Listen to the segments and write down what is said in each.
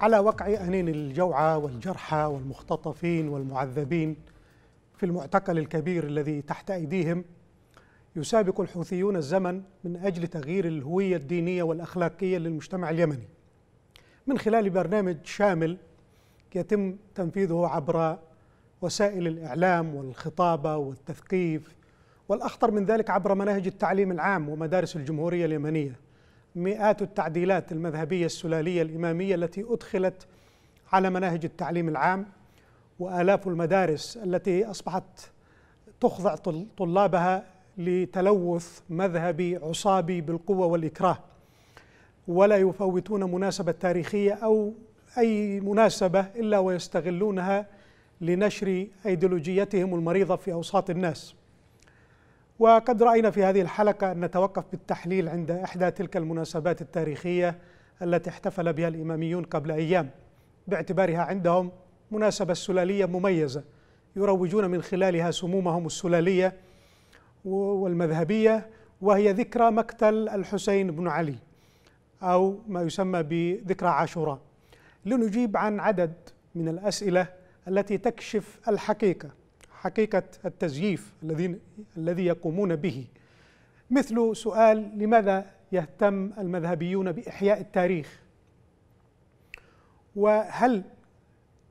على وقع أنين الجوعى والجرحى والمختطفين والمعذبين في المعتقل الكبير الذي تحت أيديهم يسابق الحوثيون الزمن من أجل تغيير الهوية الدينية والأخلاقية للمجتمع اليمني من خلال برنامج شامل يتم تنفيذه عبر وسائل الإعلام والخطابة والتثقيف والأخطر من ذلك عبر مناهج التعليم العام ومدارس الجمهورية اليمنية مئات التعديلات المذهبية السلالية الإمامية التي أدخلت على مناهج التعليم العام وآلاف المدارس التي أصبحت تخضع طلابها لتلوث مذهبي عصابي بالقوة والإكراه ولا يفوتون مناسبة تاريخية أو أي مناسبة إلا ويستغلونها لنشر أيديولوجيتهم المريضة في أوساط الناس وقد رأينا في هذه الحلقة أن نتوقف بالتحليل عند إحدى تلك المناسبات التاريخية التي احتفل بها الإماميون قبل أيام باعتبارها عندهم مناسبة سلالية مميزة يروجون من خلالها سمومهم السلالية والمذهبية وهي ذكرى مقتل الحسين بن علي أو ما يسمى بذكرى عاشوراء لنجيب عن عدد من الأسئلة التي تكشف الحقيقة حقيقة التزييف الذي الذي يقومون به مثل سؤال لماذا يهتم المذهبيون بإحياء التاريخ وهل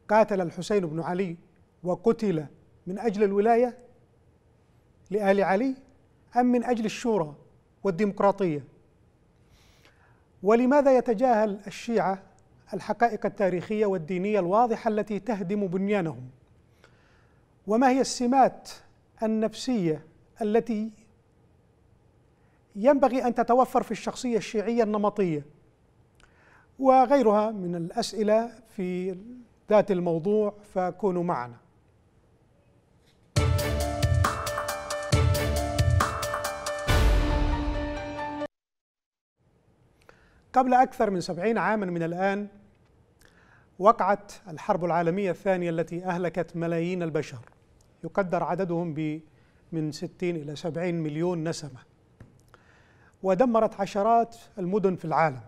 قاتل الحسين بن علي وقتل من أجل الولاية لآل علي أم من أجل الشورى والديمقراطية ولماذا يتجاهل الشيعة الحقائق التاريخية والدينية الواضحة التي تهدم بنيانهم وما هي السمات النفسيه التي ينبغي ان تتوفر في الشخصيه الشيعيه النمطيه وغيرها من الاسئله في ذات الموضوع فكونوا معنا قبل أكثر من سبعين عاما من الآن وقعت الحرب العالمية الثانية التي أهلكت ملايين البشر يقدر عددهم ب من 60 إلى 70 مليون نسمة ودمرت عشرات المدن في العالم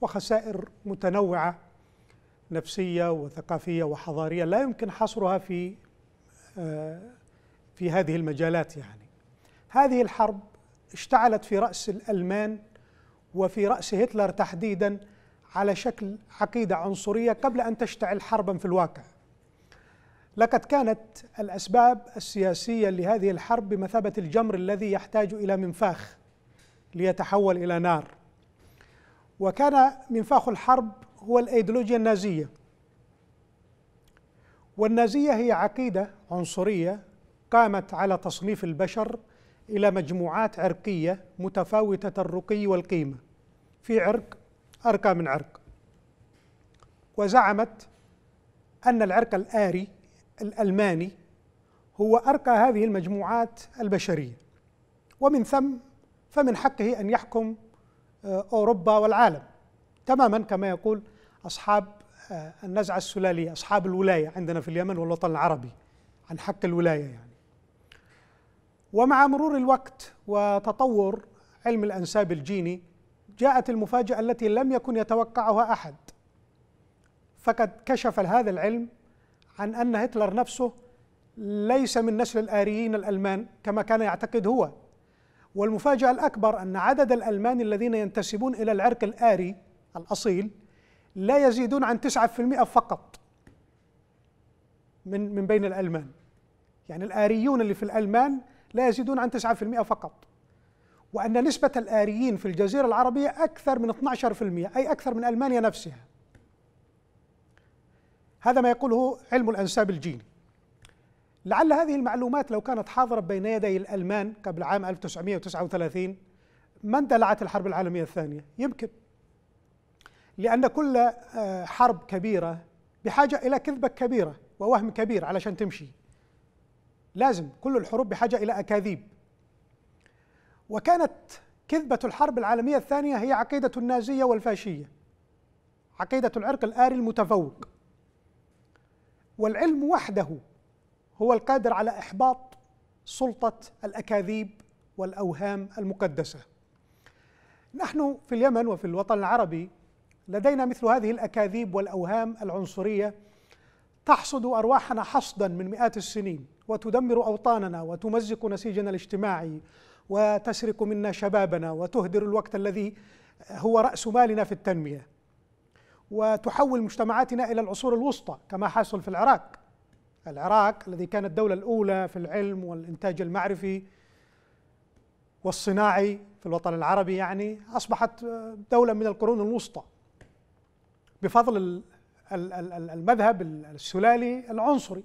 وخسائر متنوعة نفسية وثقافية وحضارية لا يمكن حصرها في آه، في هذه المجالات يعني هذه الحرب اشتعلت في رأس الألمان وفي رأس هتلر تحديدا على شكل عقيدة عنصرية قبل أن تشتعل حربا في الواقع لقد كانت الأسباب السياسية لهذه الحرب بمثابة الجمر الذي يحتاج إلى منفاخ ليتحول إلى نار وكان منفاخ الحرب هو الأيديولوجيا النازية والنازية هي عقيدة عنصرية قامت على تصنيف البشر إلى مجموعات عرقية متفاوتة الرقي والقيمة في عرق أرقى من عرق وزعمت أن العرق الآري الألماني هو أرقى هذه المجموعات البشرية ومن ثم فمن حقه أن يحكم آه، أوروبا والعالم تماما كما يقول أصحاب آه، النزعة السلالية أصحاب الولاية عندنا في اليمن والوطن العربي عن حق الولاية يعني ومع مرور الوقت وتطور علم الأنساب الجيني جاءت المفاجأة التي لم يكن يتوقعها أحد فقد كشف هذا العلم عن أن هتلر نفسه ليس من نسل الآريين الألمان كما كان يعتقد هو والمفاجأة الأكبر أن عدد الألمان الذين ينتسبون إلى العرق الآري الأصيل لا يزيدون عن 9% فقط من من بين الألمان يعني الآريون اللي في الألمان لا يزيدون عن 9% فقط وأن نسبة الآريين في الجزيرة العربية أكثر من 12% أي أكثر من ألمانيا نفسها هذا ما يقوله علم الأنساب الجيني لعل هذه المعلومات لو كانت حاضرة بين يدي الألمان قبل عام 1939 ما اندلعت الحرب العالمية الثانية يمكن لأن كل آه، حرب كبيرة بحاجة إلى كذبة كبيرة ووهم كبير علشان تمشي لازم كل الحروب بحاجة إلى أكاذيب وكانت كذبة الحرب العالمية الثانية هي عقيدة النازية والفاشية عقيدة العرق الآري المتفوق والعلم وحده هو القادر على احباط سلطه الاكاذيب والاوهام المقدسه نحن في اليمن وفي الوطن العربي لدينا مثل هذه الاكاذيب والاوهام العنصريه تحصد ارواحنا حصدا من مئات السنين وتدمر اوطاننا وتمزق نسيجنا الاجتماعي وتسرق منا شبابنا وتهدر الوقت الذي هو راس مالنا في التنميه وتحول مجتمعاتنا إلى العصور الوسطى كما حصل في العراق العراق الذي كان الدولة الأولى في العلم والإنتاج المعرفي والصناعي في الوطن العربي يعني أصبحت دولة من القرون الوسطى بفضل المذهب السلالي العنصري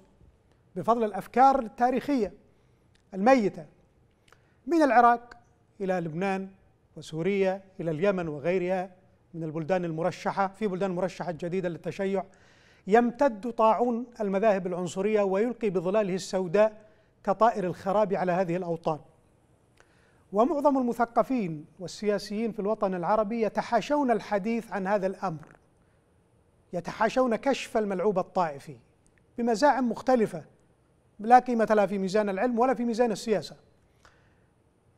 بفضل الافكار التاريخيه الميته من العراق الى لبنان وسوريا الى اليمن وغيرها من البلدان المرشحة في بلدان مرشحة جديدة للتشيع يمتد طاعون المذاهب العنصرية ويلقي بظلاله السوداء كطائر الخراب على هذه الأوطان ومعظم المثقفين والسياسيين في الوطن العربي يتحاشون الحديث عن هذا الأمر يتحاشون كشف الملعوب الطائفي بمزاعم مختلفة لا قيمة لها في ميزان العلم ولا في ميزان السياسة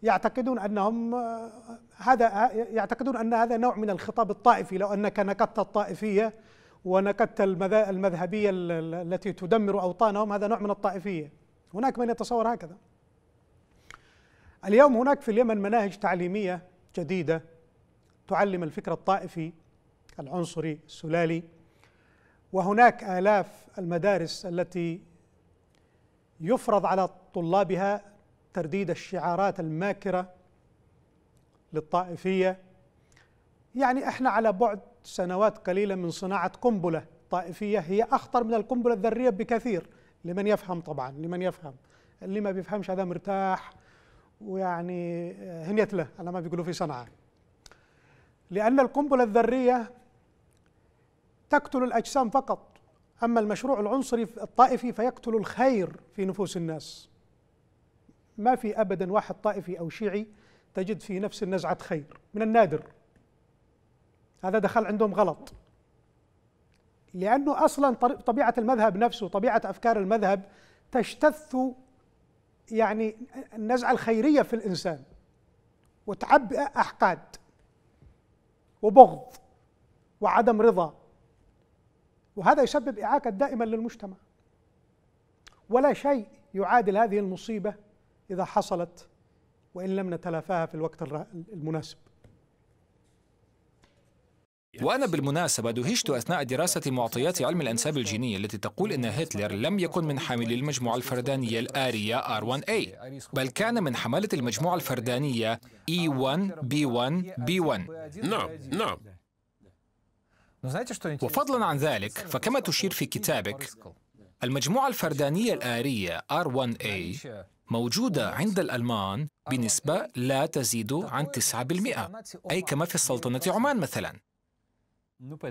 يعتقدون انهم هذا يعتقدون ان هذا نوع من الخطاب الطائفي لو انك نكدت الطائفيه ونكدت المذهبيه التي تدمر اوطانهم هذا نوع من الطائفيه هناك من يتصور هكذا اليوم هناك في اليمن مناهج تعليميه جديده تعلم الفكر الطائفي العنصري السلالي وهناك آلاف المدارس التي يفرض على طلابها ترديد الشعارات الماكرة للطائفية يعني احنا على بعد سنوات قليلة من صناعة قنبلة طائفية هي أخطر من القنبلة الذرية بكثير لمن يفهم طبعا لمن يفهم اللي ما بيفهمش هذا مرتاح ويعني آه، هنيت له على ما بيقولوا في صنعاء لأن القنبلة الذرية تقتل الأجسام فقط أما المشروع العنصري الطائفي فيقتل الخير في نفوس الناس ما في ابدا واحد طائفي او شيعي تجد في نفس النزعه خير من النادر هذا دخل عندهم غلط لانه اصلا طبيعه المذهب نفسه طبيعه افكار المذهب تجتث يعني النزعه الخيريه في الانسان وتعبئ احقاد وبغض وعدم رضا وهذا يسبب اعاقه دائما للمجتمع ولا شيء يعادل هذه المصيبه إذا حصلت وإن لم نتلافاها في الوقت المناسب وأنا بالمناسبة دهشت أثناء دراسة معطيات علم الأنساب الجينية التي تقول أن هتلر لم يكن من حاملي المجموعة الفردانية الآرية R1A بل كان من حملة المجموعة الفردانية E1B1B1 نعم نعم وفضلا عن ذلك فكما تشير في كتابك المجموعة الفردانية الآرية R1A موجودة عند الألمان بنسبة لا تزيد عن 9% أي كما في سلطنة عمان مثلاً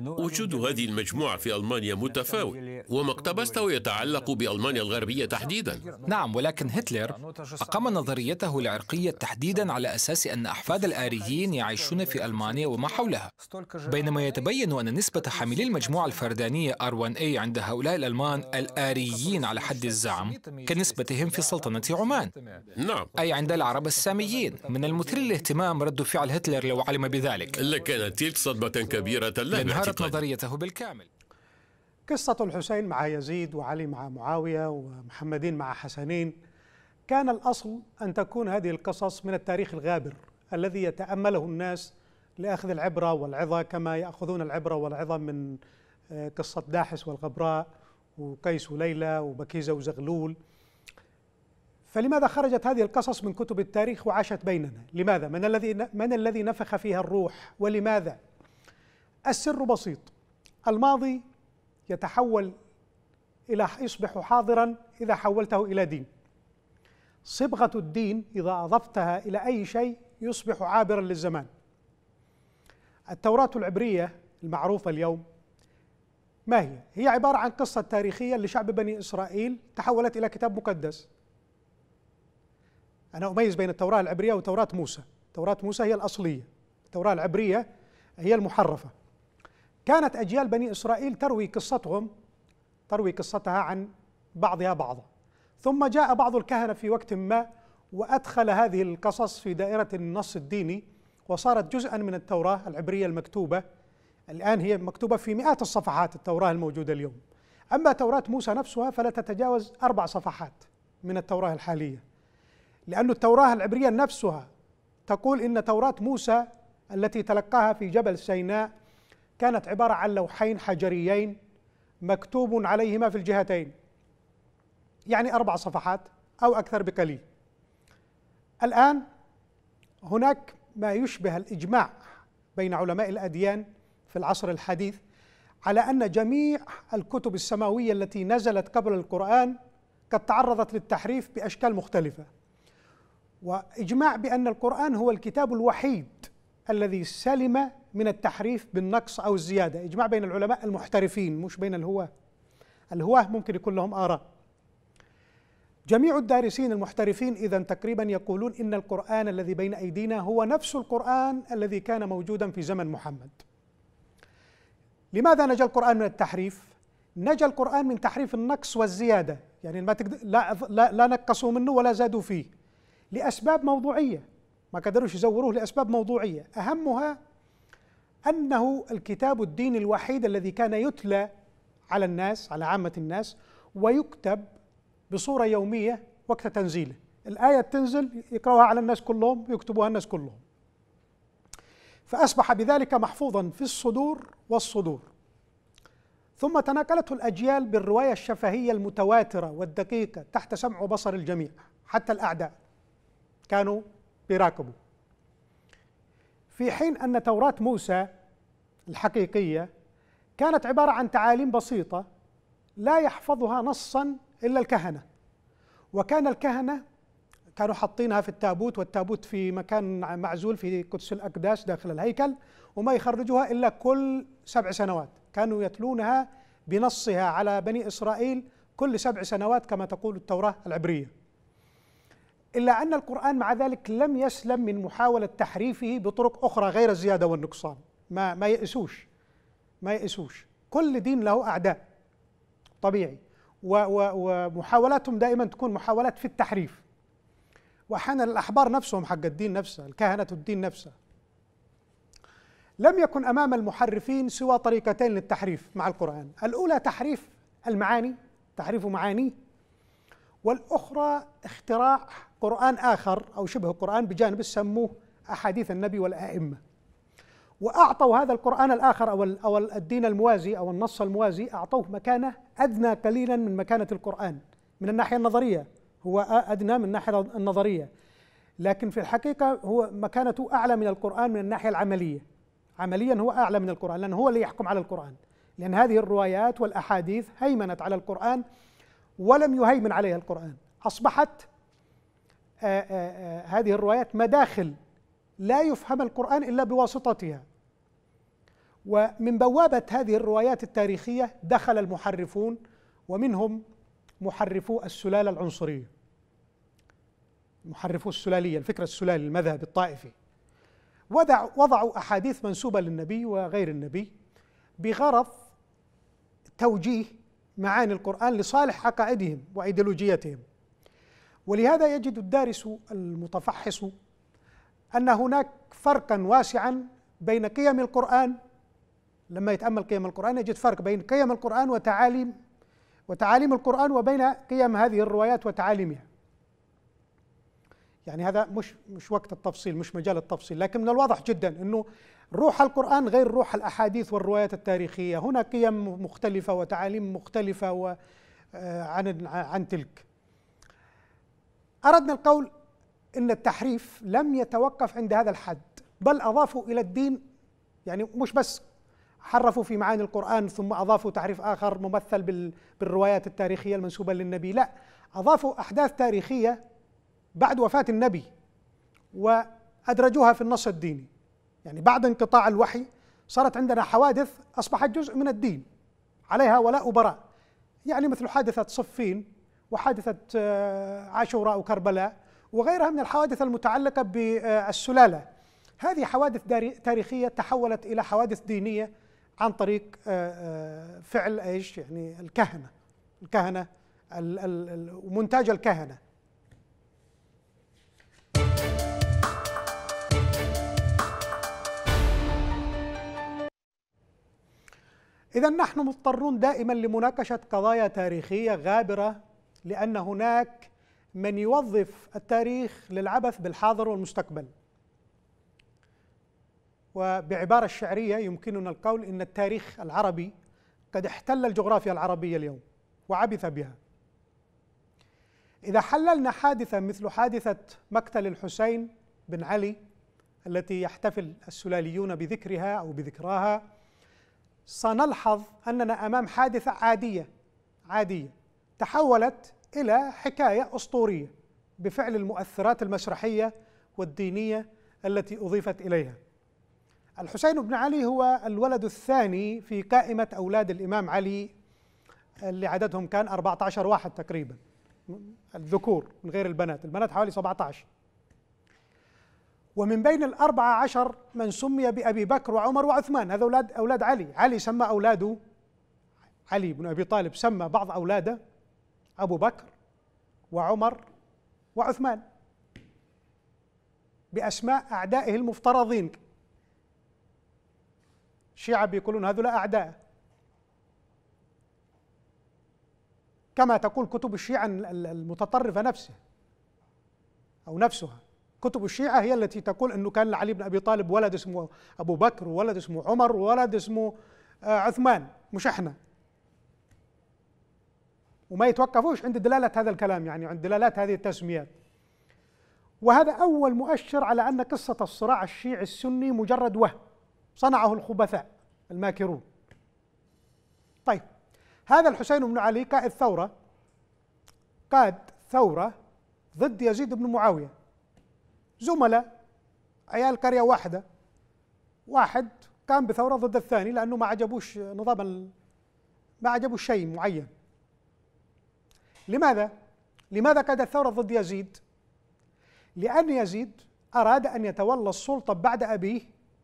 وجود هذه المجموعة في ألمانيا متفاوت وما اقتبسته يتعلق بألمانيا الغربية تحديدا نعم ولكن هتلر أقام نظريته العرقية تحديدا على أساس أن أحفاد الآريين يعيشون في ألمانيا وما حولها بينما يتبين أن نسبة حاملي المجموعة الفردانية R1A إيه عند هؤلاء الألمان الآريين على حد الزعم كنسبتهم في سلطنة عمان نعم أي عند العرب الساميين من المثير للاهتمام رد فعل هتلر لو علم بذلك لكانت تلك صدمة كبيرة له انهارت نظريته بالكامل قصة الحسين مع يزيد وعلي مع معاوية ومحمدين مع حسنين كان الأصل أن تكون هذه القصص من التاريخ الغابر الذي يتأمله الناس لأخذ العبرة والعظة كما يأخذون العبرة والعظة من آه، قصة داحس والغبراء وقيس وليلى وبكيزة وزغلول فلماذا خرجت هذه القصص من كتب التاريخ وعاشت بيننا؟ لماذا؟ من الذي من الذي نفخ فيها الروح؟ ولماذا؟ السر بسيط الماضي يتحول إلى يصبح حاضرا إذا حولته إلى دين صبغة الدين إذا أضفتها إلى أي شيء يصبح عابرا للزمان التوراة العبرية المعروفة اليوم ما هي؟ هي عبارة عن قصة تاريخية لشعب بني إسرائيل تحولت إلى كتاب مقدس أنا أميز بين التوراة العبرية وتوراة موسى توراة موسى هي الأصلية التوراة العبرية هي المحرفة كانت أجيال بني إسرائيل تروي قصتهم تروي قصتها عن بعضها بعضا ثم جاء بعض الكهنة في وقت ما وأدخل هذه القصص في دائرة النص الديني وصارت جزءا من التوراة العبرية المكتوبة الآن هي مكتوبة في مئات الصفحات التوراة الموجودة اليوم أما توراة موسى نفسها فلا تتجاوز أربع صفحات من التوراة الحالية لأن التوراة العبرية نفسها تقول إن توراة موسى التي تلقاها في جبل سيناء كانت عبارة عن لوحين حجريين مكتوب عليهما في الجهتين يعني أربع صفحات أو أكثر بقليل الآن هناك ما يشبه الإجماع بين علماء الأديان في العصر الحديث على أن جميع الكتب السماوية التي نزلت قبل القرآن قد تعرضت للتحريف بأشكال مختلفة وإجماع بأن القرآن هو الكتاب الوحيد الذي سلم من التحريف بالنقص أو الزيادة إجماع بين العلماء المحترفين مش بين الهواة الهواة ممكن يكون لهم آراء جميع الدارسين المحترفين إذا تقريبا يقولون إن القرآن الذي بين أيدينا هو نفس القرآن الذي كان موجودا في زمن محمد لماذا نجا القرآن من التحريف؟ نجا القرآن من تحريف النقص والزيادة يعني ما تقدر لا, لا, لا نقصوا منه ولا زادوا فيه لأسباب موضوعية ما قدروش يزوروه لأسباب موضوعية أهمها أنه الكتاب الديني الوحيد الذي كان يتلى على الناس على عامة الناس ويكتب بصورة يومية وقت تنزيله الآية تنزل يقرأها على الناس كلهم يكتبوها الناس كلهم فأصبح بذلك محفوظا في الصدور والصدور ثم تناقلته الأجيال بالرواية الشفهية المتواترة والدقيقة تحت سمع وبصر الجميع حتى الأعداء كانوا بيراقبوا في حين أن توراة موسى الحقيقية كانت عبارة عن تعاليم بسيطة لا يحفظها نصا إلا الكهنة وكان الكهنة كانوا حاطينها في التابوت والتابوت في مكان معزول في قدس الأقداس داخل الهيكل وما يخرجوها إلا كل سبع سنوات كانوا يتلونها بنصها على بني إسرائيل كل سبع سنوات كما تقول التوراة العبرية إلا أن القرآن مع ذلك لم يسلم من محاولة تحريفه بطرق أخرى غير الزيادة والنقصان ما ما يئسوش ما يئسوش كل دين له أعداء طبيعي ومحاولاتهم دائما تكون محاولات في التحريف وأحيانا الأحبار نفسهم حق الدين نفسه الكهنة الدين نفسه لم يكن أمام المحرفين سوى طريقتين للتحريف مع القرآن الأولى تحريف المعاني تحريف معانيه والأخرى اختراع قرآن آخر أو شبه قرآن بجانب سموه أحاديث النبي والأئمة وأعطوا هذا القرآن الآخر أو أو الدين الموازي أو النص الموازي أعطوه مكانة أدنى قليلا من مكانة القرآن من الناحية النظرية هو أدنى من الناحية النظرية لكن في الحقيقة هو مكانته أعلى من القرآن من الناحية العملية عمليا هو أعلى من القرآن لأنه هو اللي يحكم على القرآن لأن هذه الروايات والأحاديث هيمنت على القرآن ولم يهيمن عليها القرآن أصبحت آه، آه، آه، هذه الروايات مداخل لا يفهم القرآن إلا بواسطتها ومن بوابة هذه الروايات التاريخية دخل المحرفون ومنهم محرفو السلالة العنصرية محرفو السلالية الفكر السلالي المذهب الطائفي وضعوا أحاديث منسوبة للنبي وغير النبي بغرض توجيه معاني القرآن لصالح عقائدهم وأيديولوجيتهم ولهذا يجد الدارس المتفحص أن هناك فرقا واسعا بين قيم القرآن لما يتأمل قيم القرآن يجد فرق بين قيم القرآن وتعاليم وتعاليم القرآن وبين قيم هذه الروايات وتعاليمها يعني هذا مش مش وقت التفصيل مش مجال التفصيل لكن من الواضح جدا انه روح القرآن غير روح الأحاديث والروايات التاريخية هنا قيم مختلفة وتعاليم مختلفة و آه، عن عن تلك أردنا القول أن التحريف لم يتوقف عند هذا الحد بل أضافوا إلى الدين يعني مش بس حرفوا في معاني القرآن ثم أضافوا تحريف آخر ممثل بالروايات التاريخية المنسوبة للنبي لا أضافوا أحداث تاريخية بعد وفاة النبي وأدرجوها في النص الديني يعني بعد انقطاع الوحي صارت عندنا حوادث أصبحت جزء من الدين عليها ولاء وبراء يعني مثل حادثة صفين وحادثة آه، عاشوراء وكربلاء وغيرها من الحوادث المتعلقة بالسلالة هذه حوادث تاريخية تحولت إلى حوادث دينية عن طريق آه، آه، فعل ايش يعني الكهنة الكهنة ومنتاج الكهنة إذا نحن مضطرون دائما لمناقشة قضايا تاريخية غابرة لأن هناك من يوظف التاريخ للعبث بالحاضر والمستقبل وبعبارة الشعرية يمكننا القول إن التاريخ العربي قد احتل الجغرافيا العربية اليوم وعبث بها إذا حللنا حادثة مثل حادثة مقتل الحسين بن علي التي يحتفل السلاليون بذكرها أو بذكراها سنلحظ أننا أمام حادثة عادية عادية تحولت إلى حكاية أسطورية بفعل المؤثرات المسرحية والدينية التي أضيفت إليها الحسين بن علي هو الولد الثاني في قائمة أولاد الإمام علي اللي عددهم كان 14 واحد تقريبا الذكور من غير البنات البنات حوالي 17 ومن بين الأربعة عشر من سمي بأبي بكر وعمر وعثمان هذا أولاد أولاد علي علي سمى أولاده علي بن أبي طالب سمى بعض أولاده أبو بكر وعمر وعثمان بأسماء أعدائه المفترضين الشيعة بيقولون هذول أعداء كما تقول كتب الشيعة المتطرفة نفسها أو نفسها كتب الشيعة هي التي تقول أنه كان لعلي بن أبي طالب ولد اسمه أبو بكر وولد اسمه عمر وولد اسمه آه، عثمان مش احنا وما يتوقفوش عند دلالة هذا الكلام يعني عند دلالات هذه التسميات وهذا أول مؤشر على أن قصة الصراع الشيعي السني مجرد وهم صنعه الخبثاء الماكرون طيب هذا الحسين بن علي قائد ثورة قاد ثورة ضد يزيد بن معاوية زملاء عيال قرية واحدة واحد قام بثورة ضد الثاني لأنه ما عجبوش نظام ما عجبوش شيء معين لماذا؟ لماذا كانت الثورة ضد يزيد؟ لأن يزيد أراد أن يتولى السلطة بعد أبيه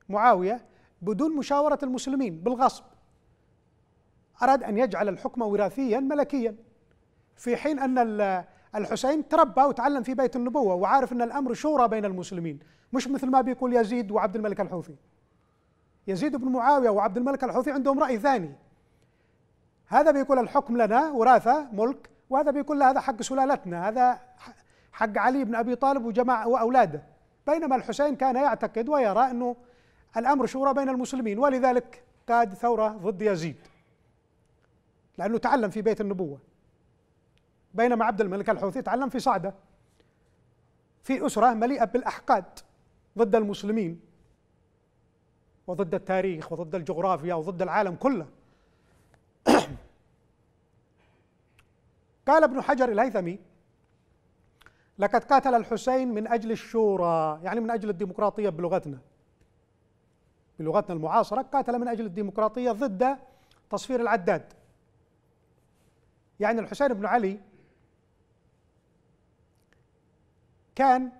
معاوية بدون مشاورة المسلمين بالغصب أراد أن يجعل الحكم وراثيا ملكيا في حين أن الحسين تربى وتعلم في بيت النبوة وعارف أن الأمر شورى بين المسلمين مش مثل ما بيقول يزيد وعبد الملك الحوثي يزيد بن معاوية وعبد الملك الحوثي عندهم رأي ثاني هذا بيقول الحكم لنا وراثة ملك وهذا بيقول هذا حق سلالتنا هذا حق علي بن ابي طالب وجماعه واولاده بينما الحسين كان يعتقد ويرى انه الامر شورى بين المسلمين ولذلك قاد ثوره ضد يزيد لانه تعلم في بيت النبوه بينما عبد الملك الحوثي تعلم في صعده في اسره مليئه بالاحقاد ضد المسلمين وضد التاريخ وضد الجغرافيا وضد العالم كله قال ابن حجر الهيثمي لقد قاتل الحسين من اجل الشورى يعني من اجل الديمقراطيه بلغتنا بلغتنا المعاصره قاتل من اجل الديمقراطيه ضد تصفير العداد يعني الحسين بن علي كان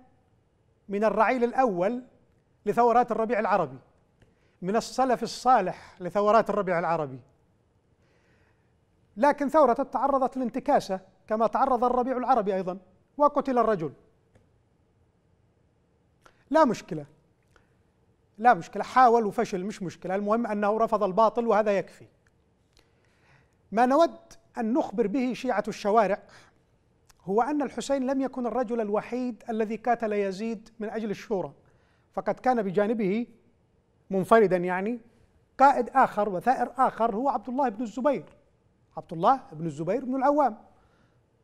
من الرعيل الاول لثورات الربيع العربي من السلف الصالح لثورات الربيع العربي لكن ثورة تعرضت لانتكاسة كما تعرض الربيع العربي أيضا وقتل الرجل لا مشكلة لا مشكلة حاول وفشل مش مشكلة المهم أنه رفض الباطل وهذا يكفي ما نود أن نخبر به شيعة الشوارع هو أن الحسين لم يكن الرجل الوحيد الذي قاتل يزيد من أجل الشورى فقد كان بجانبه منفردا يعني قائد آخر وثائر آخر هو عبد الله بن الزبير عبد الله بن الزبير بن العوام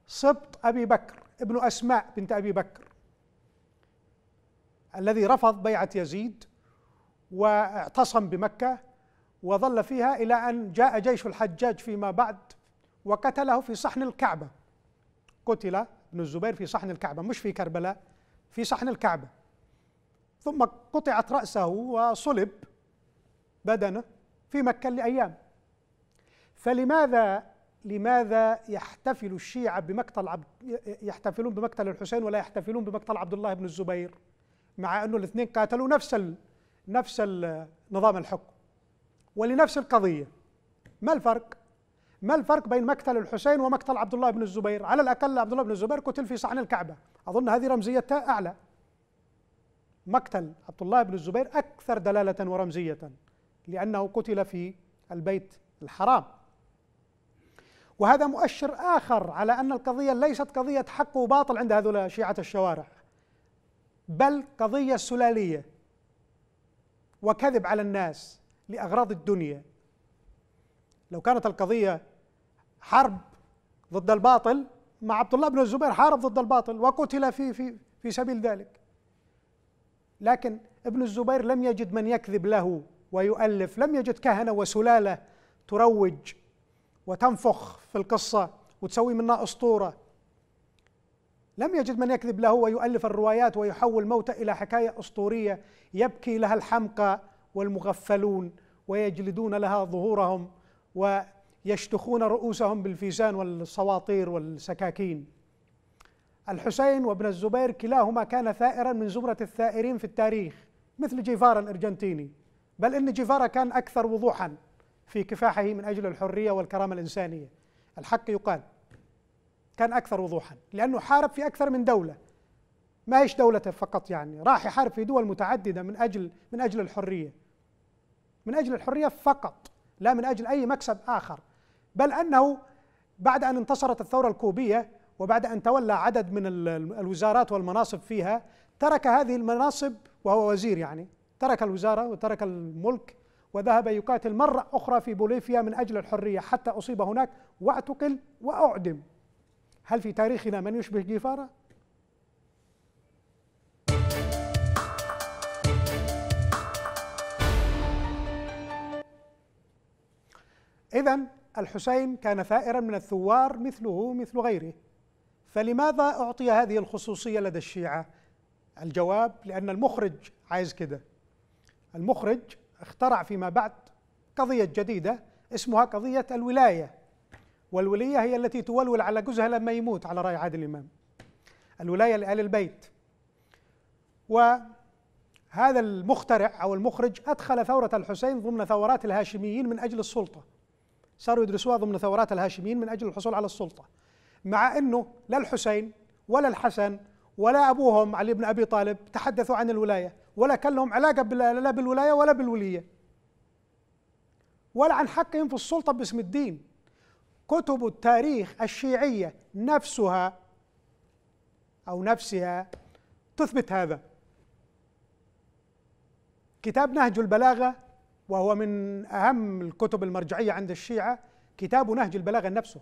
سبط أبي بكر ابن أسماء بنت أبي بكر الذي رفض بيعة يزيد واعتصم بمكة وظل فيها إلى أن جاء جيش الحجاج فيما بعد وقتله في صحن الكعبة قتل ابن الزبير في صحن الكعبة مش في كربلاء في صحن الكعبة ثم قطعت رأسه وصلب بدنه في مكة لأيام فلماذا لماذا يحتفل الشيعة بمقتل عبد يحتفلون بمقتل الحسين ولا يحتفلون بمقتل عبد الله بن الزبير مع أنه الاثنين قاتلوا نفس ال نفس نظام الحكم ولنفس القضية ما الفرق؟ ما الفرق بين مقتل الحسين ومقتل عبد الله بن الزبير؟ على الأقل عبد الله بن الزبير قتل في صحن الكعبة أظن هذه رمزيتها أعلى مقتل عبد الله بن الزبير أكثر دلالة ورمزية لأنه قتل في البيت الحرام وهذا مؤشر آخر على أن القضية ليست قضية حق وباطل عند هذول شيعة الشوارع بل قضية سلالية وكذب على الناس لأغراض الدنيا لو كانت القضية حرب ضد الباطل مع عبد الله بن الزبير حارب ضد الباطل وقتل في في في سبيل ذلك لكن ابن الزبير لم يجد من يكذب له ويؤلف لم يجد كهنة وسلالة تروج وتنفخ في القصة وتسوي منها أسطورة لم يجد من يكذب له ويؤلف الروايات ويحول موتة إلى حكاية أسطورية يبكي لها الحمقى والمغفلون ويجلدون لها ظهورهم ويشتخون رؤوسهم بالفيزان والصواطير والسكاكين الحسين وابن الزبير كلاهما كان ثائرا من زمرة الثائرين في التاريخ مثل جيفارا الأرجنتيني بل إن جيفارا كان أكثر وضوحا في كفاحه من أجل الحرية والكرامة الإنسانية الحق يقال كان أكثر وضوحا لأنه حارب في أكثر من دولة ما هيش دولته فقط يعني راح يحارب في دول متعددة من أجل من أجل الحرية من أجل الحرية فقط لا من أجل أي مكسب آخر بل أنه بعد أن انتصرت الثورة الكوبية وبعد أن تولى عدد من الوزارات والمناصب فيها ترك هذه المناصب وهو وزير يعني ترك الوزارة وترك الملك وذهب يقاتل مرة أخرى في بوليفيا من أجل الحرية حتى أصيب هناك واعتقل وأعدم هل في تاريخنا من يشبه جيفارا؟ إذا الحسين كان ثائرا من الثوار مثله مثل غيره فلماذا أعطي هذه الخصوصية لدى الشيعة؟ الجواب لأن المخرج عايز كده المخرج اخترع فيما بعد قضية جديدة اسمها قضية الولاية والولية هي التي تولول على جزها لما يموت على رأي عادل الإمام الولاية لآل البيت وهذا المخترع أو المخرج أدخل ثورة الحسين ضمن ثورات الهاشميين من أجل السلطة صاروا يدرسوها ضمن ثورات الهاشميين من أجل الحصول على السلطة مع أنه لا الحسين ولا الحسن ولا أبوهم علي بن أبي طالب تحدثوا عن الولاية ولا كان لهم علاقة لا بالولاية ولا بالولية ولا عن حقهم في السلطة باسم الدين كتب التاريخ الشيعية نفسها أو نفسها تثبت هذا كتاب نهج البلاغة وهو من أهم الكتب المرجعية عند الشيعة كتاب نهج البلاغة نفسه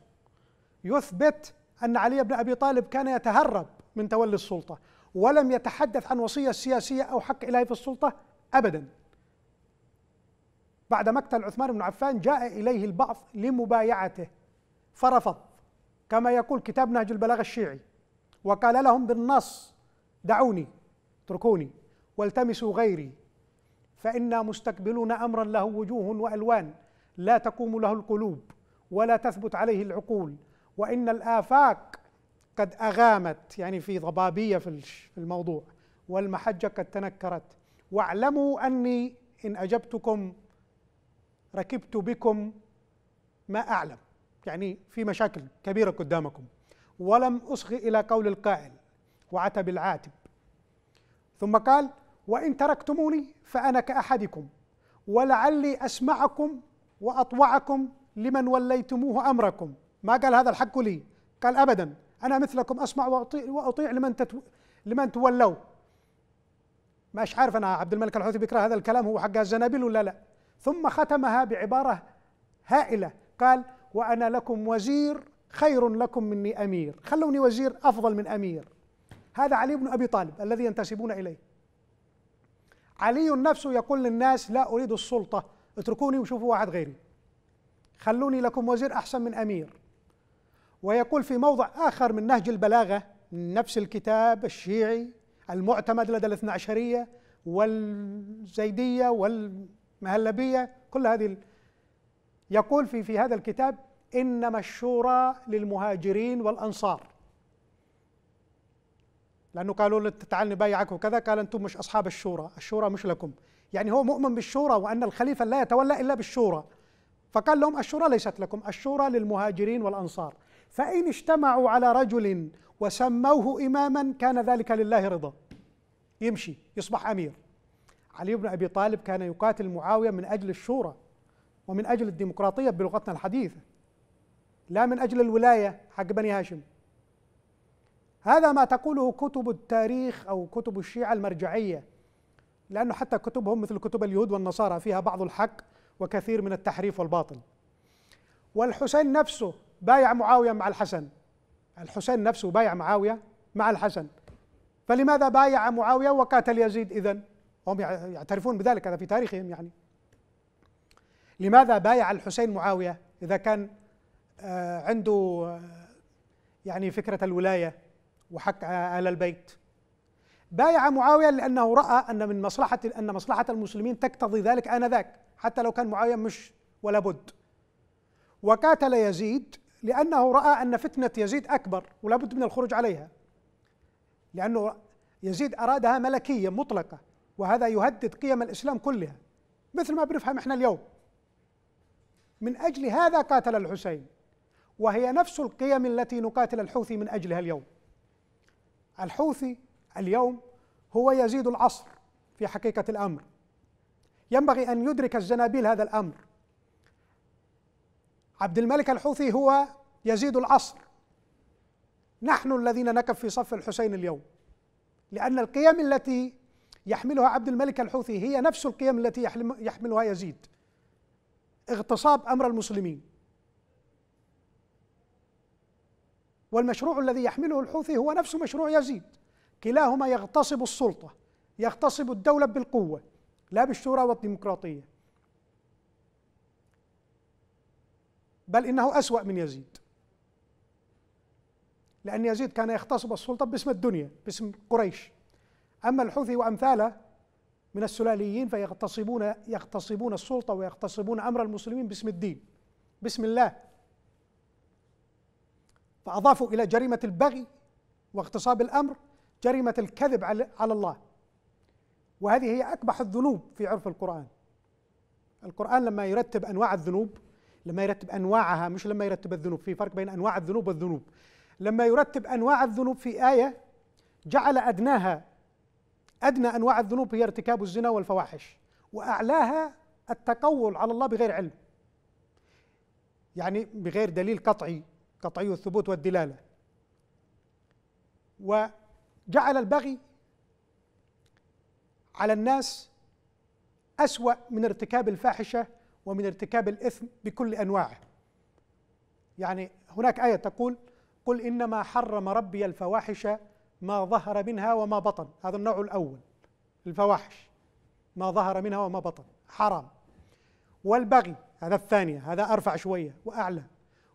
يثبت أن علي بن أبي طالب كان يتهرب من تولي السلطة ولم يتحدث عن وصية سياسية أو حق إلهي في السلطة أبدا بعد مقتل عثمان بن عفان جاء إليه البعض لمبايعته فرفض كما يقول كتاب نهج البلاغة الشيعي وقال لهم بالنص دعوني اتركوني والتمسوا غيري فإنا مستقبلون أمرا له وجوه وألوان لا تقوم له القلوب ولا تثبت عليه العقول وإن الآفاق قد أغامت يعني في ضبابية في الموضوع والمحجة قد تنكرت واعلموا أني إن أجبتكم ركبت بكم ما أعلم يعني في مشاكل كبيرة قدامكم ولم أصغي إلى قول القائل وعتب العاتب ثم قال وإن تركتموني فأنا كأحدكم ولعلي أسمعكم وأطوعكم لمن وليتموه أمركم ما قال هذا الحق لي قال أبدا أنا مثلكم أسمع وأطيع, وأطيع لمن تتو لمن تولوا مش عارف أنا عبد الملك الحوثي بيكره هذا الكلام هو حق الزنابل ولا لا ثم ختمها بعبارة هائلة قال وأنا لكم وزير خير لكم مني أمير خلوني وزير أفضل من أمير هذا علي بن أبي طالب الذي ينتسبون إليه علي نفسه يقول للناس لا أريد السلطة اتركوني وشوفوا واحد غيري خلوني لكم وزير أحسن من أمير ويقول في موضع آخر من نهج البلاغة من نفس الكتاب الشيعي المعتمد لدى الاثنى عشرية والزيدية والمهلبية كل هذه يقول في في هذا الكتاب إنما الشورى للمهاجرين والأنصار لأنه قالوا له تعال نبايعك وكذا قال أنتم مش أصحاب الشورى الشورى مش لكم يعني هو مؤمن بالشورى وأن الخليفة لا يتولى إلا بالشورى فقال لهم الشورى ليست لكم الشورى للمهاجرين والأنصار فإن اجتمعوا على رجل وسموه إماما كان ذلك لله رضا يمشي يصبح أمير علي بن أبي طالب كان يقاتل معاوية من أجل الشورى ومن أجل الديمقراطية بلغتنا الحديثة لا من أجل الولاية حق بني هاشم هذا ما تقوله كتب التاريخ أو كتب الشيعة المرجعية لأنه حتى كتبهم مثل كتب اليهود والنصارى فيها بعض الحق وكثير من التحريف والباطل والحسين نفسه بايع معاوية مع الحسن الحسين نفسه بايع معاوية مع الحسن فلماذا بايع معاوية وقاتل يزيد إذن هم يعترفون بذلك هذا في تاريخهم يعني لماذا بايع الحسين معاوية إذا كان آه، عنده آه، يعني فكرة الولاية وحق آل البيت بايع معاوية لأنه رأى أن من مصلحة أن مصلحة المسلمين تقتضي ذلك آنذاك حتى لو كان معاوية مش ولا بد وقاتل يزيد لأنه رأى أن فتنة يزيد أكبر ولا بد من الخروج عليها لأنه يزيد أرادها ملكية مطلقة وهذا يهدد قيم الإسلام كلها مثل ما بنفهم احنا اليوم من أجل هذا قاتل الحسين وهي نفس القيم التي نقاتل الحوثي من أجلها اليوم الحوثي اليوم هو يزيد العصر في حقيقة الأمر ينبغي أن يدرك الزنابيل هذا الأمر عبد الملك الحوثي هو يزيد العصر نحن الذين نكف في صف الحسين اليوم لأن القيم التي يحملها عبد الملك الحوثي هي نفس القيم التي يحملها يزيد اغتصاب أمر المسلمين والمشروع الذي يحمله الحوثي هو نفس مشروع يزيد كلاهما يغتصب السلطة يغتصب الدولة بالقوة لا بالشورى والديمقراطية بل إنه أسوأ من يزيد لأن يزيد كان يغتصب السلطة باسم الدنيا باسم قريش أما الحوثي وأمثاله من السلاليين فيغتصبون يغتصبون السلطة ويغتصبون أمر المسلمين باسم الدين باسم الله فأضافوا إلى جريمة البغي واغتصاب الأمر جريمة الكذب على الله وهذه هي أقبح الذنوب في عرف القرآن القرآن لما يرتب أنواع الذنوب لما يرتب انواعها مش لما يرتب الذنوب في فرق بين انواع الذنوب والذنوب لما يرتب انواع الذنوب في ايه جعل ادناها ادنى انواع الذنوب هي ارتكاب الزنا والفواحش واعلاها التقول على الله بغير علم يعني بغير دليل قطعي قطعي الثبوت والدلاله وجعل البغي على الناس اسوا من ارتكاب الفاحشه ومن ارتكاب الإثم بكل أنواعه يعني هناك آية تقول قل إنما حرم ربي الفواحش ما ظهر منها وما بطن هذا النوع الأول الفواحش ما ظهر منها وما بطن حرام والبغي هذا الثانية هذا أرفع شوية وأعلى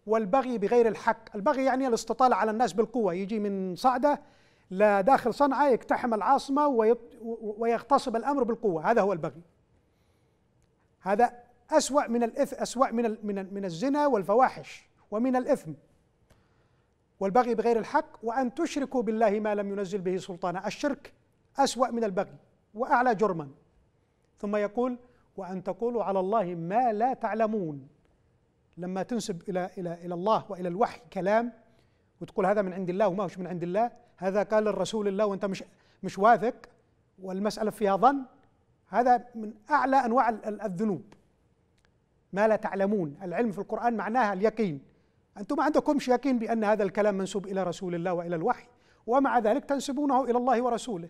والبغي بغير الحق البغي يعني الاستطالة على الناس بالقوة يجي من صعدة لداخل صنعاء يقتحم العاصمة ويغتصب الأمر بالقوة هذا هو البغي هذا أسوأ من الإثم أسوأ من من من الزنا والفواحش ومن الإثم والبغي بغير الحق وأن تشركوا بالله ما لم ينزل به سلطانا الشرك أسوأ من البغي وأعلى جرما ثم يقول وأن تقولوا على الله ما لا تعلمون لما تنسب إلى إلى إلى الله وإلى الوحي كلام وتقول هذا من عند الله وما هوش من عند الله هذا قال الرسول الله وأنت مش مش واثق والمسألة فيها ظن هذا من أعلى أنواع الذنوب ما لا تعلمون العلم في القرآن معناها اليقين أنتم ما عندكمش يقين بأن هذا الكلام منسوب إلى رسول الله وإلى الوحي ومع ذلك تنسبونه إلى الله ورسوله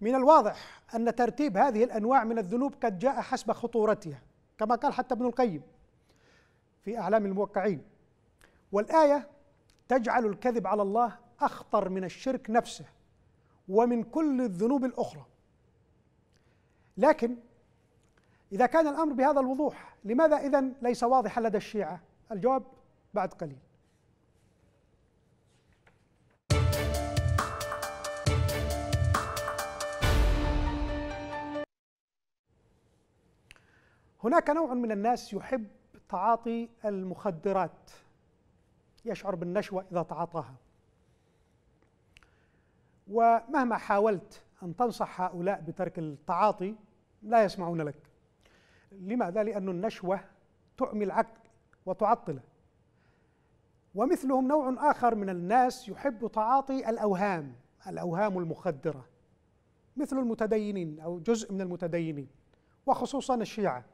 من الواضح أن ترتيب هذه الأنواع من الذنوب قد جاء حسب خطورتها كما قال حتى ابن القيم في أعلام الموقعين والآية تجعل الكذب على الله أخطر من الشرك نفسه ومن كل الذنوب الأخرى لكن إذا كان الأمر بهذا الوضوح لماذا إذن ليس واضحا لدى الشيعة الجواب بعد قليل هناك نوع من الناس يحب تعاطي المخدرات يشعر بالنشوة إذا تعاطاها ومهما حاولت أن تنصح هؤلاء بترك التعاطي لا يسمعون لك لماذا؟ لأن النشوة تعمي العقل وتعطله ومثلهم نوع آخر من الناس يحب تعاطي الأوهام الأوهام المخدرة مثل المتدينين أو جزء من المتدينين وخصوصا الشيعة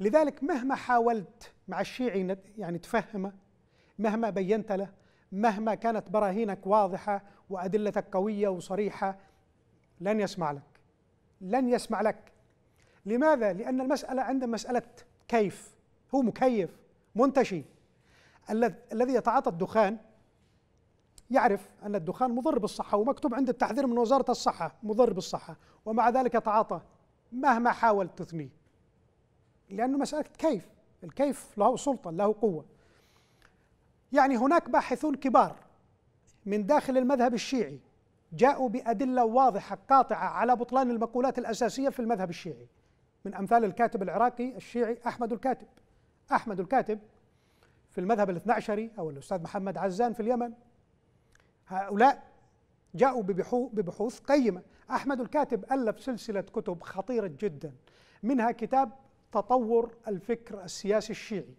لذلك مهما حاولت مع الشيعي يعني تفهمه مهما بينت له مهما كانت براهينك واضحة وأدلتك قوية وصريحة لن يسمع لك لن يسمع لك لماذا؟ لأن المسألة عند مسألة كيف هو مكيف منتشي الذي يتعاطى الدخان يعرف أن الدخان مضر بالصحة ومكتوب عند التحذير من وزارة الصحة مضر بالصحة ومع ذلك يتعاطى مهما حاول تثنيه لأنه مسألة كيف الكيف له سلطة له قوة يعني هناك باحثون كبار من داخل المذهب الشيعي جاءوا بأدلة واضحة قاطعة على بطلان المقولات الأساسية في المذهب الشيعي من أمثال الكاتب العراقي الشيعي أحمد الكاتب أحمد الكاتب في المذهب عشري أو الأستاذ محمد عزان في اليمن هؤلاء جاءوا ببحوث قيمة أحمد الكاتب ألف سلسلة كتب خطيرة جدا منها كتاب تطور الفكر السياسي الشيعي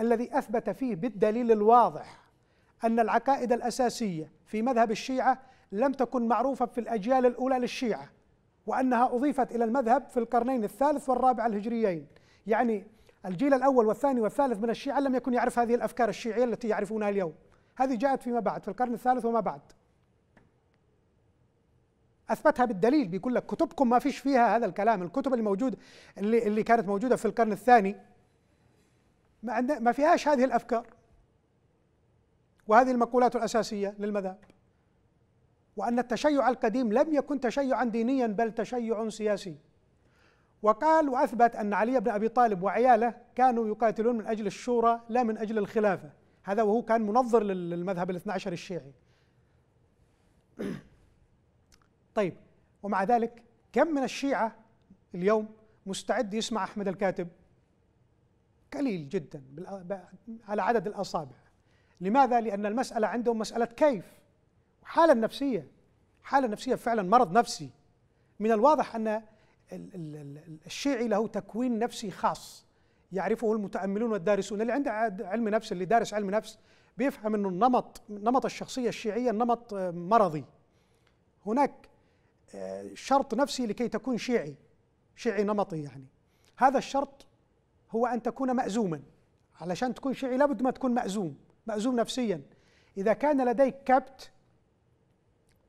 الذي أثبت فيه بالدليل الواضح أن العقائد الأساسية في مذهب الشيعة لم تكن معروفة في الأجيال الأولى للشيعة وأنها أضيفت إلى المذهب في القرنين الثالث والرابع الهجريين يعني الجيل الأول والثاني والثالث من الشيعة لم يكن يعرف هذه الأفكار الشيعية التي يعرفونها اليوم هذه جاءت فيما بعد في القرن الثالث وما بعد اثبتها بالدليل بيقول لك كتبكم ما فيش فيها هذا الكلام الكتب الموجود اللي اللي كانت موجوده في القرن الثاني ما ما فيهاش هذه الافكار وهذه المقولات الاساسيه للمذهب وأن التشيع القديم لم يكن تشيعا دينيا بل تشيع سياسي وقال وأثبت أن علي بن أبي طالب وعياله كانوا يقاتلون من أجل الشورى لا من أجل الخلافة هذا وهو كان منظر للمذهب الاثنى عشر الشيعي طيب ومع ذلك كم من الشيعة اليوم مستعد يسمع أحمد الكاتب قليل جدا على عدد الأصابع لماذا؟ لأن المسألة عندهم مسألة كيف حالة نفسية حالة نفسية فعلا مرض نفسي من الواضح أن الشيعي له تكوين نفسي خاص يعرفه المتأملون والدارسون اللي عنده علم نفس اللي دارس علم نفس بيفهم أنه النمط نمط الشخصية الشيعية نمط آه، مرضي هناك آه، شرط نفسي لكي تكون شيعي شيعي نمطي يعني هذا الشرط هو أن تكون مأزوما علشان تكون شيعي لابد ما تكون مأزوم مأزوم نفسيا إذا كان لديك كبت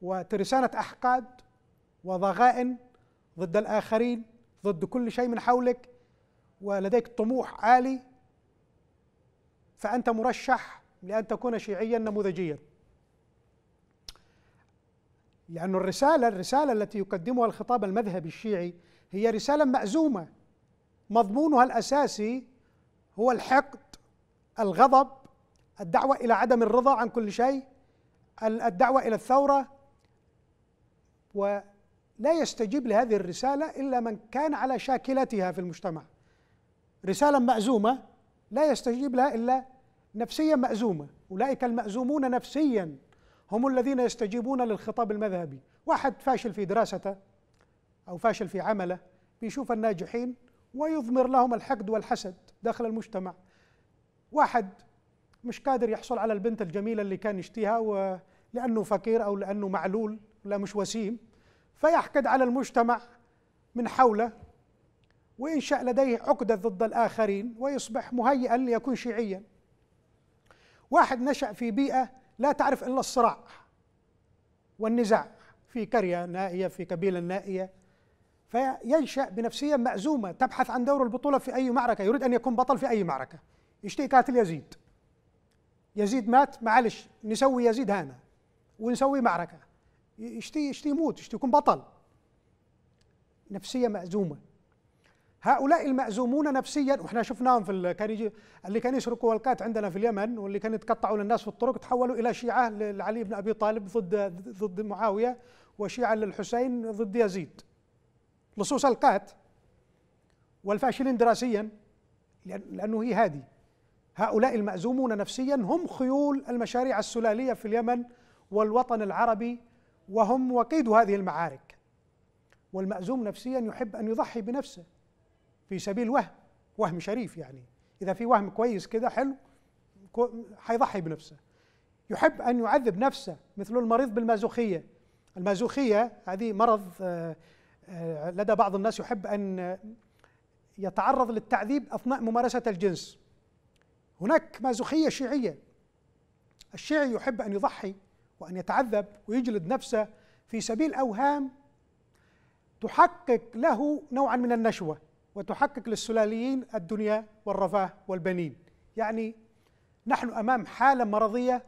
وترسانة أحقاد وضغائن ضد الآخرين ضد كل شيء من حولك ولديك طموح عالي فأنت مرشح لأن تكون شيعيا نموذجيا لأن الرسالة الرسالة التي يقدمها الخطاب المذهبي الشيعي هي رسالة مأزومة مضمونها الأساسي هو الحقد الغضب الدعوة إلى عدم الرضا عن كل شيء الدعوة إلى الثورة ولا يستجيب لهذه الرسالة إلا من كان على شاكلتها في المجتمع رسالة مأزومة لا يستجيب لها إلا نفسيا مأزومة أولئك المأزومون نفسيا هم الذين يستجيبون للخطاب المذهبي واحد فاشل في دراسته أو فاشل في عمله بيشوف الناجحين ويضمر لهم الحقد والحسد داخل المجتمع واحد مش قادر يحصل على البنت الجميلة اللي كان يشتيها لأنه فقير أو لأنه معلول لا مش وسيم فيحقد على المجتمع من حوله وينشأ لديه عقدة ضد الآخرين ويصبح مهيئا ليكون شيعيا واحد نشأ في بيئة لا تعرف إلا الصراع والنزاع في كرية نائية في كبيلة نائية فينشأ بنفسية مأزومة تبحث عن دور البطولة في أي معركة يريد أن يكون بطل في أي معركة يشتهي قاتل يزيد يزيد مات معلش نسوي يزيد هانا ونسوي معركة يشتي يشتي يموت يشتي يكون بطل نفسيه مأزومه هؤلاء المأزومون نفسيا واحنا شفناهم في كان اللي كان يسرقوا والقات عندنا في اليمن واللي كانوا يتقطعوا للناس في الطرق تحولوا الى شيعه لعلي بن ابي طالب ضد ضد معاويه وشيعه للحسين ضد يزيد لصوص القات والفاشلين دراسيا لانه هي هذه هؤلاء المأزومون نفسيا هم خيول المشاريع السلاليه في اليمن والوطن العربي وهم وقيد هذه المعارك والمأزوم نفسيا يحب أن يضحي بنفسه في سبيل وهم وهم شريف يعني إذا في وهم كويس كذا حلو حيضحي بنفسه يحب أن يعذب نفسه مثل المريض بالمازوخية المازوخية هذه مرض آه، آه، لدى بعض الناس يحب أن يتعرض للتعذيب أثناء ممارسة الجنس هناك مازوخية شيعية الشيعي يحب أن يضحي وأن يتعذب ويجلد نفسه في سبيل أوهام تحقق له نوعا من النشوة وتحقق للسلاليين الدنيا والرفاه والبنين يعني نحن أمام حالة مرضية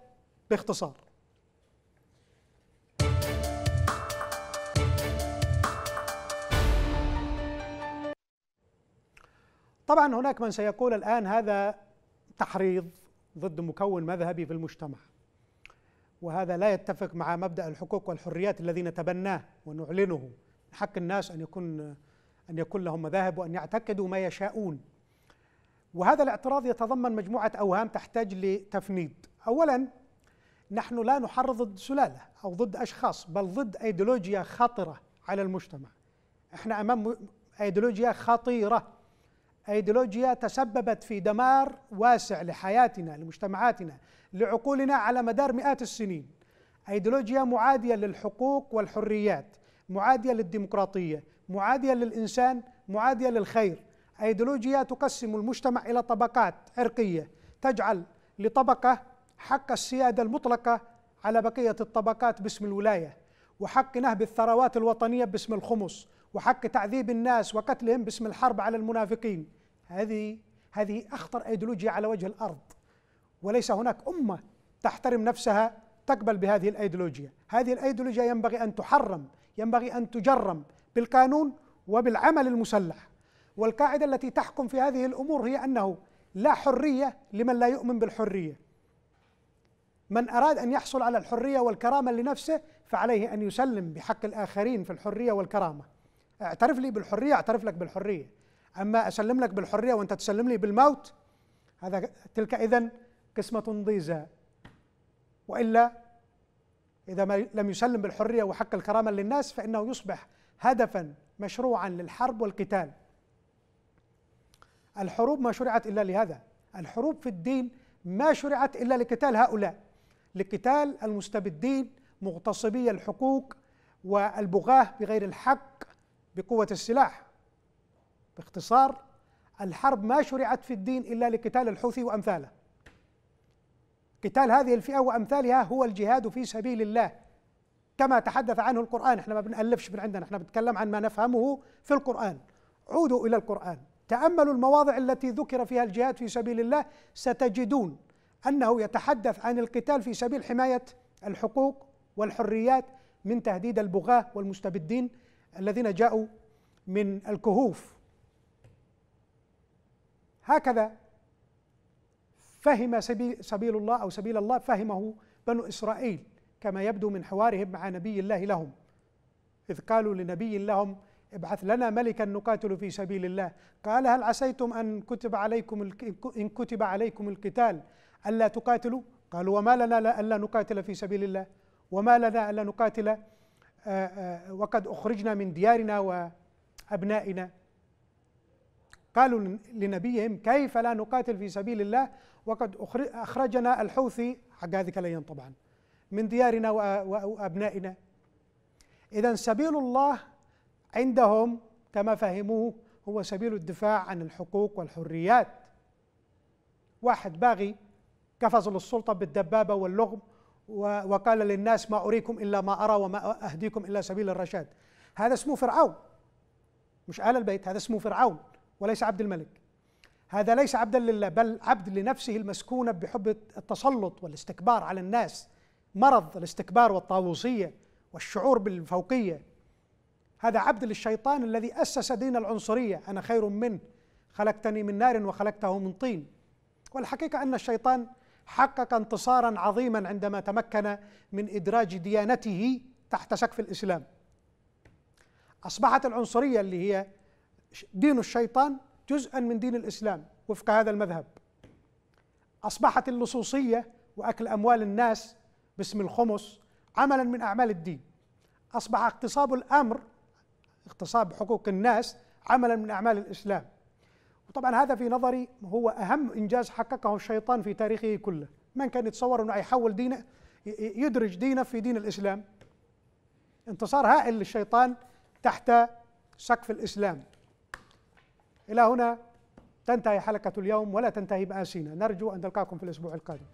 باختصار طبعا هناك من سيقول الآن هذا تحريض ضد مكون مذهبي في المجتمع وهذا لا يتفق مع مبدا الحقوق والحريات الذي نتبناه ونعلنه حق الناس ان يكون ان يكون لهم مذاهب وان يعتقدوا ما يشاءون وهذا الاعتراض يتضمن مجموعه اوهام تحتاج لتفنيد اولا نحن لا نحرض ضد سلاله او ضد اشخاص بل ضد ايديولوجيا خطره على المجتمع احنا امام ايديولوجيا خطيره ايديولوجيا تسببت في دمار واسع لحياتنا لمجتمعاتنا لعقولنا على مدار مئات السنين ايديولوجيا معاديه للحقوق والحريات معاديه للديمقراطيه معاديه للانسان معاديه للخير ايديولوجيا تقسم المجتمع الى طبقات عرقيه تجعل لطبقه حق السياده المطلقه على بقيه الطبقات باسم الولايه وحق نهب الثروات الوطنيه باسم الخمس وحق تعذيب الناس وقتلهم باسم الحرب على المنافقين هذه هذه اخطر ايديولوجيا على وجه الارض وليس هناك امه تحترم نفسها تقبل بهذه الايديولوجيا هذه الايديولوجيا ينبغي ان تحرم ينبغي ان تجرم بالقانون وبالعمل المسلح والقاعده التي تحكم في هذه الامور هي انه لا حريه لمن لا يؤمن بالحريه من أراد أن يحصل على الحرية والكرامة لنفسه فعليه أن يسلم بحق الآخرين في الحرية والكرامة اعترف لي بالحريه اعترف لك بالحريه اما اسلم لك بالحريه وانت تسلم لي بالموت هذا تلك اذا قسمه ضيزة والا اذا ما لم يسلم بالحريه وحق الكرامه للناس فانه يصبح هدفا مشروعا للحرب والقتال الحروب ما شرعت الا لهذا الحروب في الدين ما شرعت الا لقتال هؤلاء لقتال المستبدين مغتصبي الحقوق والبغاه بغير الحق بقوة السلاح باختصار الحرب ما شرعت في الدين إلا لقتال الحوثي وأمثاله قتال هذه الفئة وأمثالها هو الجهاد في سبيل الله كما تحدث عنه القرآن احنا ما بنألفش من عندنا احنا بنتكلم عن ما نفهمه في القرآن عودوا إلى القرآن تأملوا المواضع التي ذكر فيها الجهاد في سبيل الله ستجدون أنه يتحدث عن القتال في سبيل حماية الحقوق والحريات من تهديد البغاة والمستبدين الذين جاءوا من الكهوف هكذا فهم سبيل, سبيل الله او سبيل الله فهمه بنو اسرائيل كما يبدو من حوارهم مع نبي الله لهم اذ قالوا لنبي لهم ابعث لنا ملكا نقاتل في سبيل الله قال هل عسيتم ان كتب عليكم ان كتب عليكم القتال الا تقاتلوا قالوا وما لنا الا نقاتل في سبيل الله وما لنا الا نقاتل آه، آه، وقد أخرجنا من ديارنا وأبنائنا قالوا لنبيهم كيف لا نقاتل في سبيل الله وقد أخرجنا الحوثي حق هذه الأيام طبعا من ديارنا وأبنائنا إذا سبيل الله عندهم كما فهموه هو سبيل الدفاع عن الحقوق والحريات واحد باغي قفز للسلطة بالدبابة واللغم وقال للناس ما أريكم إلا ما أرى وما أهديكم إلا سبيل الرشاد هذا اسمه فرعون مش آل البيت هذا اسمه فرعون وليس عبد الملك هذا ليس عبدا لله بل عبد لنفسه المسكونة بحب التسلط والاستكبار على الناس مرض الاستكبار والطاووسية والشعور بالفوقية هذا عبد للشيطان الذي أسس دين العنصرية أنا خير منه خلقتني من نار وخلقته من طين والحقيقة أن الشيطان حقق انتصارا عظيما عندما تمكن من إدراج ديانته تحت سقف الإسلام أصبحت العنصرية اللي هي دين الشيطان جزءا من دين الإسلام وفق هذا المذهب أصبحت اللصوصية وأكل أموال الناس باسم الخمس عملا من أعمال الدين أصبح اغتصاب الأمر اغتصاب حقوق الناس عملا من أعمال الإسلام وطبعا هذا في نظري هو أهم إنجاز حققه الشيطان في تاريخه كله من كان يتصور أنه يحول دينه يدرج دينه في دين الإسلام انتصار هائل للشيطان تحت سقف الإسلام إلى هنا تنتهي حلقة اليوم ولا تنتهي بآسينا نرجو أن نلقاكم في الأسبوع القادم